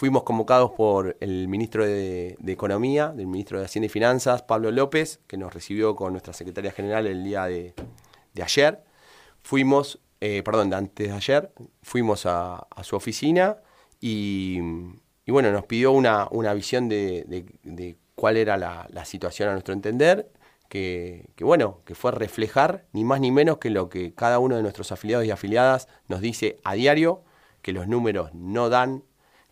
Fuimos convocados por el ministro de, Economía, del ministro de Hacienda y Finanzas, Pablo López, que nos recibió con nuestra secretaria general el día de, ayer. Fuimos, eh, perdón, antes de ayer, fuimos a, su oficina y, bueno, nos pidió una, visión de, cuál era la, situación a nuestro entender. Que, que, bueno, que fue reflejar ni más ni menos que lo que cada uno de nuestros afiliados y afiliadas nos dice a diario, que los números no dan,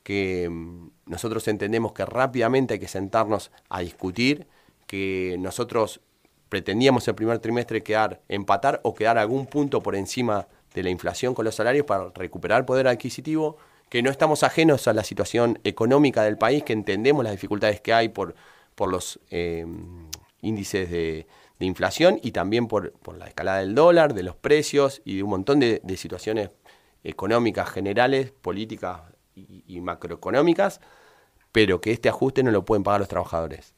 que mm, nosotros entendemos que rápidamente hay que sentarnos a discutir, que nosotros pretendíamos el primer trimestre quedar empatar o quedar algún punto por encima de la inflación con los salarios para recuperar poder adquisitivo, que no estamos ajenos a la situación económica del país, que entendemos las dificultades que hay por, por los em, índices de, inflación y también por, la escalada del dólar, de los precios y de un montón de, de situaciones económicas generales, políticas y, macroeconómicas, pero que este ajuste no lo pueden pagar los trabajadores.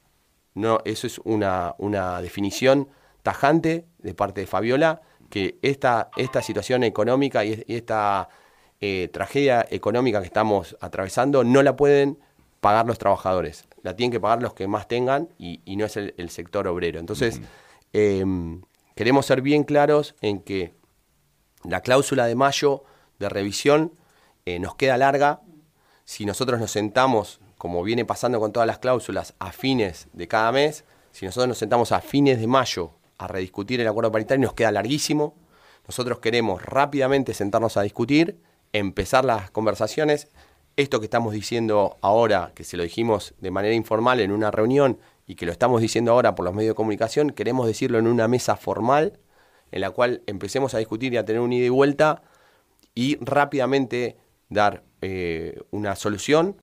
No, eso es una, definición tajante de parte de Fabiola, que esta, esta situación económica y, esta eh, tragedia económica que estamos atravesando no la pueden pagar los trabajadores, la tienen que pagar los que más tengan y, no es el, sector obrero. Entonces, em, queremos ser bien claros en que la cláusula de mayo de revisión eh, nos queda larga, si nosotros nos sentamos, como viene pasando con todas las cláusulas, a fines de cada mes, si nosotros nos sentamos a fines de mayo a rediscutir el acuerdo paritario, nos queda larguísimo. Nosotros queremos rápidamente sentarnos a discutir, empezar las conversaciones. Esto que estamos diciendo ahora, que se lo dijimos de manera informal en una reunión y que lo estamos diciendo ahora por los medios de comunicación, queremos decirlo en una mesa formal en la cual empecemos a discutir y a tener un ida y vuelta y rápidamente dar eh, una solución